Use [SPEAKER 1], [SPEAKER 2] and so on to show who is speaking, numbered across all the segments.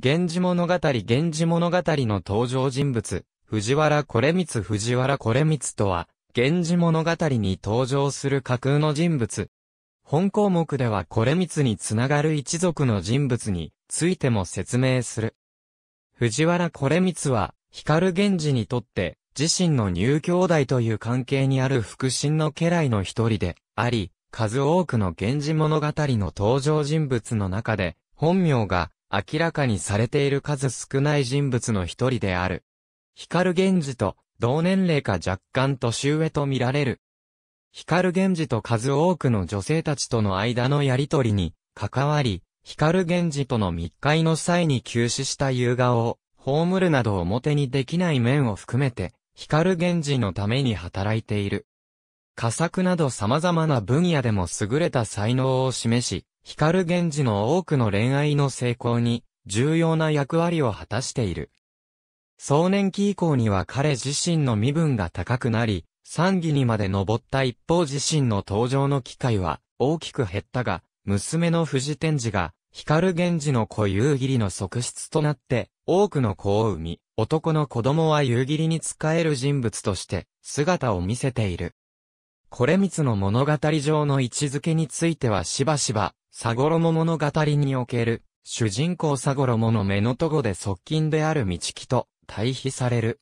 [SPEAKER 1] 源氏物語源氏物語の登場人物、藤原これ光藤原これ光とは、源氏物語に登場する架空の人物。本項目ではこれ光につながる一族の人物についても説明する。藤原これ光は、光源氏にとって、自身の入兄弟という関係にある腹心の家来の一人であり、数多くの源氏物語の登場人物の中で、本名が明らかにされている数少ない人物の一人である。光源氏と同年齢か若干年上と見られる。光源氏と数多くの女性たちとの間のやりとりに関わり、光源氏との密会の際に急死した夕顔を葬るなど表にできない面を含めて、光源氏のために働いている。仮作など様々な分野でも優れた才能を示し、光源氏の多くの恋愛の成功に重要な役割を果たしている。壮年期以降には彼自身の身分が高くなり、三義にまで登った一方自身の登場の機会は大きく減ったが、娘の富士天寺が光源氏の子夕霧の側室となって多くの子を生み、男の子供は夕霧に仕える人物として姿を見せている。これ光の物語上の位置づけについてはしばしばサゴロモ物語における、主人公サゴロモの目のとごで側近である道木と対比される。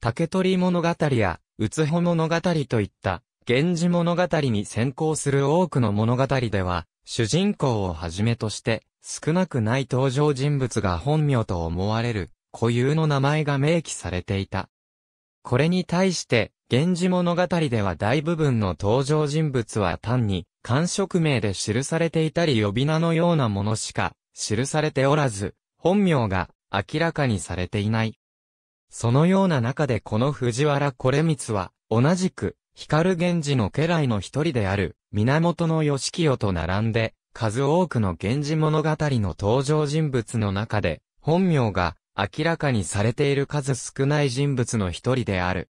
[SPEAKER 1] 竹取物語や、うつほ物語といった、源氏物語に先行する多くの物語では、主人公をはじめとして、少なくない登場人物が本名と思われる、固有の名前が明記されていた。これに対して、源氏物語では大部分の登場人物は単に、官職名で記されていたり呼び名のようなものしか、記されておらず、本名が明らかにされていない。そのような中でこの藤原これ光は、同じく、光源氏の家来の一人である、源義清と並んで、数多くの源氏物語の登場人物の中で、本名が明らかにされている数少ない人物の一人である。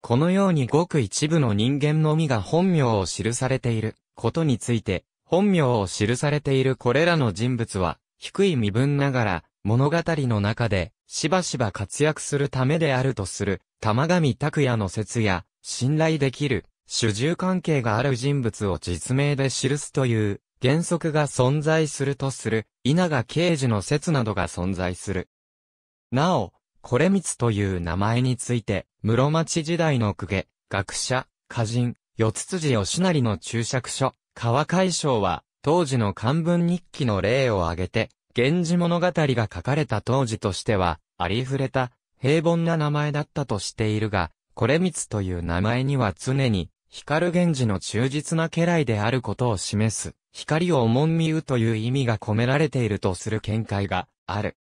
[SPEAKER 1] このようにごく一部の人間のみが本名を記されていることについて、本名を記されているこれらの人物は、低い身分ながら、物語の中で、しばしば活躍するためであるとする、玉上拓也の説や、信頼できる、主従関係がある人物を実名で記すという、原則が存在するとする、稲賀刑事の説などが存在する。なお、これみつという名前について、室町時代の公家、学者、歌人、四つ辻義成の注釈書、川海章は、当時の漢文日記の例を挙げて、源氏物語が書かれた当時としては、ありふれた、平凡な名前だったとしているが、これみつという名前には常に、光源氏の忠実な家来であることを示す、光を重んみうという意味が込められているとする見解がある。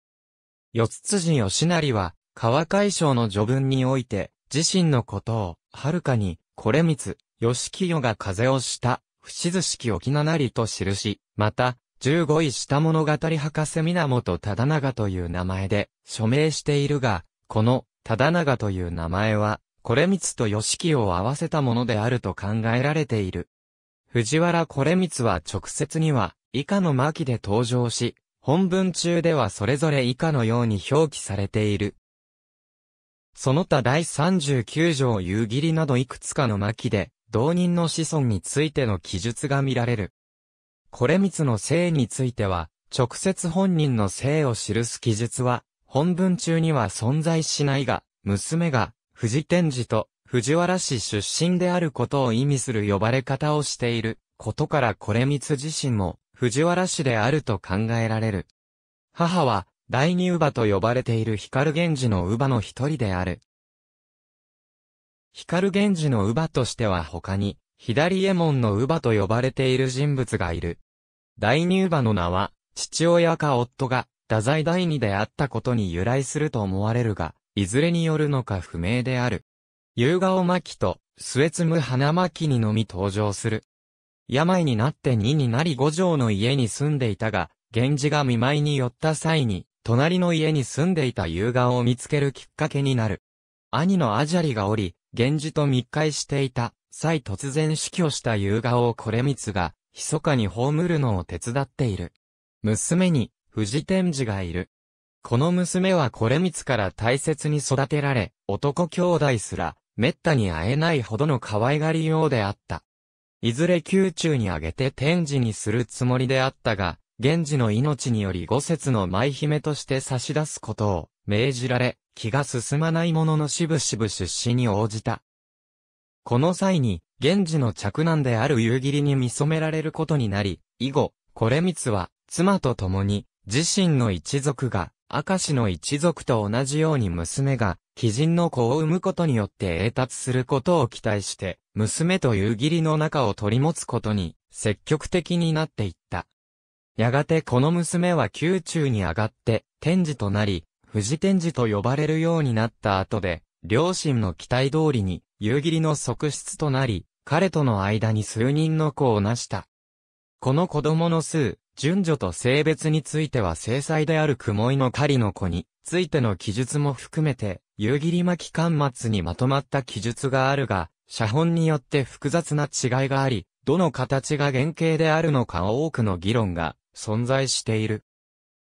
[SPEAKER 1] 四つ辻義成は、川海省の序文において、自身のことを、はるかに、これ光、つ、義清が風をした、不図式沖縄なりと記し、また、十五位下物語博士源忠長という名前で、署名しているが、この、忠長という名前は、これ光と義清を合わせたものであると考えられている。藤原これ光は直接には、以下の巻で登場し、本文中ではそれぞれ以下のように表記されている。その他第39条夕霧などいくつかの巻で、同人の子孫についての記述が見られる。これ光の姓については、直接本人の姓を記す記述は、本文中には存在しないが、娘が、藤天寺と藤原氏出身であることを意味する呼ばれ方をしていることからこれ光自身も、藤原氏であると考えられる。母は、第二乳母と呼ばれている光源氏の乳母の一人である。光源氏の乳母としては他に、左衛門の乳母と呼ばれている人物がいる。二乳母の名は、父親か夫が、太宰第二であったことに由来すると思われるが、いずれによるのか不明である。夕顔巻と、末摘む花巻にのみ登場する。病になって2になり五条の家に住んでいたが、源氏が見舞いに寄った際に、隣の家に住んでいた夕顔を見つけるきっかけになる。兄のアジャリがおり、源氏と密会していた、際突然死去した夕顔をこれみつが、密かに葬るのを手伝っている。娘に、藤天寺がいる。この娘はこれみつから大切に育てられ、男兄弟すら、滅多に会えないほどの可愛がりようであった。いずれ宮中にあげて天示にするつもりであったが、源氏の命により五節の舞姫として差し出すことを命じられ、気が進まないもののしぶしぶ出資に応じた。この際に、源氏の嫡男である夕霧に見染められることになり、以後、これ光は、妻と共に、自身の一族が、明石の一族と同じように娘が、貴人の子を産むことによって栄達することを期待して、娘と夕霧の中を取り持つことに、積極的になっていった。やがてこの娘は宮中に上がって、天智となり、富士天智と呼ばれるようになった後で、両親の期待通りに、夕霧の側室となり、彼との間に数人の子を成した。この子供の数、順序と性別については正妻である雲井の狩りの子についての記述も含めて、夕霧巻巻末にまとまった記述があるが、写本によって複雑な違いがあり、どの形が原型であるのか多くの議論が存在している。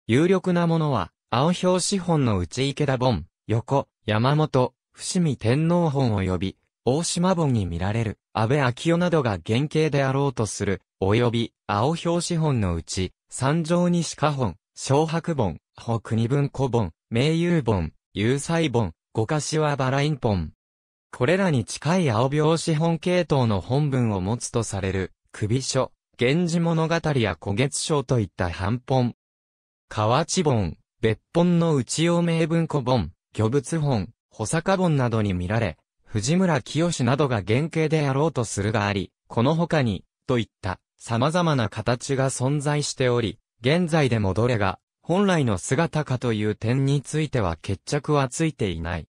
[SPEAKER 1] 有力なものは、青表紙本の内池田本、横、山本、伏見天皇本及び、大島本に見られる、安倍昭夫などが原型であろうとする、及び、青表紙本のうち、三条西下本、小白本、北二文庫本、名優本、有才本、五はバラインポン。これらに近い青病資本系統の本文を持つとされる、首書、源氏物語や古月書といった半本。河内本、別本の内用名文庫本、漁物本、保坂本などに見られ、藤村清などが原型であろうとするがあり、この他に、といった、様々な形が存在しており、現在でもどれが、本来の姿かという点については決着はついていない。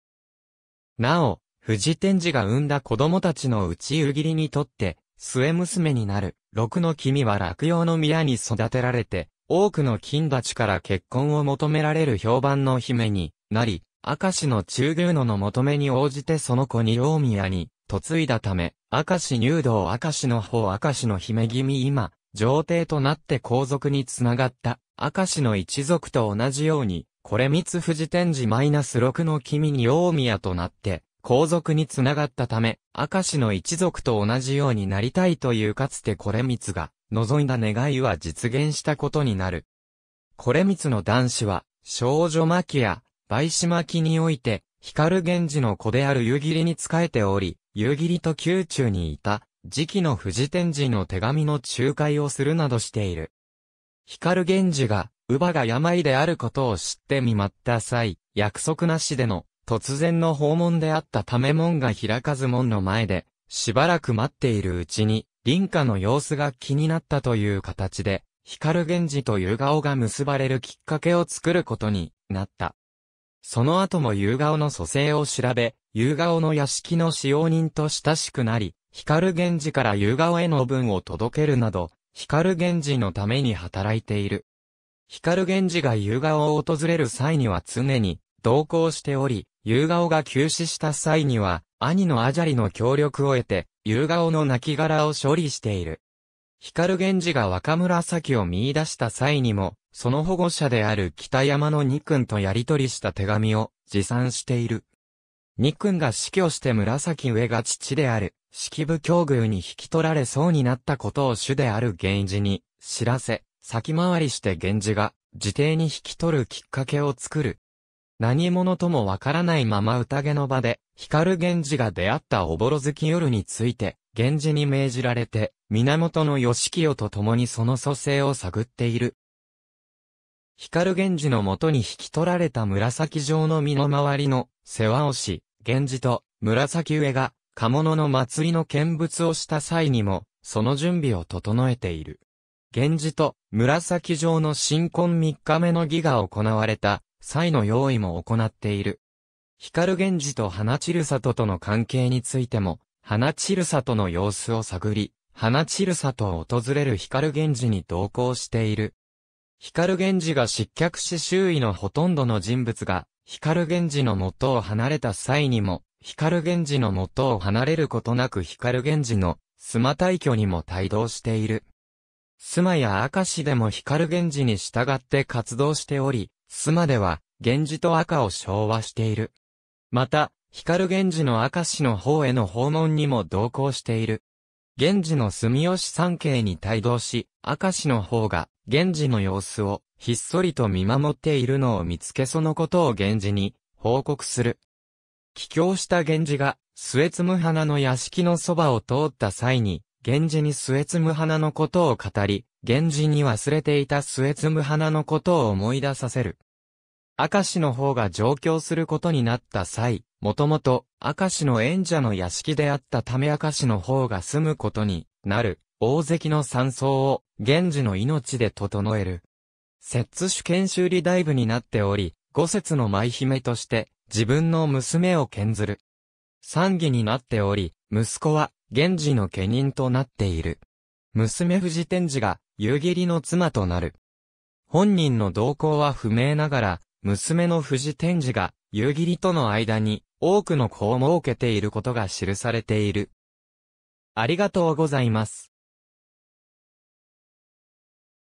[SPEAKER 1] なお、富士天寺が生んだ子供たちのうち湯切りにとって、末娘になる、六の君は落葉の宮に育てられて、多くの金たちから結婚を求められる評判の姫になり、明石の中宮野の求めに応じてその子に大宮に嫁いだため、明石入道明石の方明石の姫君今、上帝となって皇族につながった、明石の一族と同じように、これ三士天寺マイナス六の君に大宮となって、皇族につながったため、明石の一族と同じようになりたいというかつてこれ三つが、望んだ願いは実現したことになる。これ三つの男子は、少女巻や、梅島巻において、光源氏の子である夕霧に仕えており、夕霧と宮中にいた、時期の富士天神の手紙の仲介をするなどしている。光源氏が、乳母が病であることを知って見舞った際、約束なしでの、突然の訪問であったため門が開かず門の前で、しばらく待っているうちに、林家の様子が気になったという形で、光源氏と夕顔が結ばれるきっかけを作ることになった。その後も夕顔の蘇生を調べ、夕顔の屋敷の使用人と親しくなり、光源氏から夕顔への分を届けるなど、光源氏のために働いている。光源氏が夕顔を訪れる際には常に同行しており、夕顔が急死した際には、兄のアジャリの協力を得て、夕顔の亡骸を処理している。光源氏が若紫を見出した際にも、その保護者である北山の二君とやり取りした手紙を持参している。ニクンが死去して紫上が父である、式部境遇に引き取られそうになったことを主である源氏に知らせ、先回りして源氏が、自邸に引き取るきっかけを作る。何者ともわからないまま宴の場で、光源氏が出会ったおぼろ月夜について、源氏に命じられて、源義清と共にその蘇生を探っている。光源氏のもとに引き取られた紫状の身の回りの世話をし、源氏と紫上が、鴨物の祭りの見物をした際にも、その準備を整えている。源氏と紫上の新婚三日目の儀が行われた際の用意も行っている。光源氏と花散里との関係についても、花散里の様子を探り、花散里を訪れる光源氏に同行している。光源氏が失脚し周囲のほとんどの人物が光源氏の元を離れた際にも、光源氏の元を離れることなく光源氏の妻退去にも帯同している。妻や赤石でも光源氏に従って活動しており、妻では源氏と赤を昭和している。また、光源氏の赤石の方への訪問にも同行している。源氏の住吉三景に帯同し、赤石の方が源氏の様子をひっそりと見守っているのを見つけそのことを源氏に報告する。帰郷した源氏が末摘む花の屋敷のそばを通った際に、源氏に末摘む花のことを語り、源氏に忘れていた末摘む花のことを思い出させる。明石の方が上京することになった際、もともと明石の縁者の屋敷であったため明石の方が住むことになる、大関の山荘を源氏の命で整える。摂津主権修理大部になっており、五節の舞姫として、自分の娘を剣ずる。三義になっており、息子は、源氏の家人となっている。娘藤天寺が、夕霧の妻となる。本人の動向は不明ながら、娘の藤天寺が、夕霧との間に、多くの子を設けていることが記されている。ありがとうございます。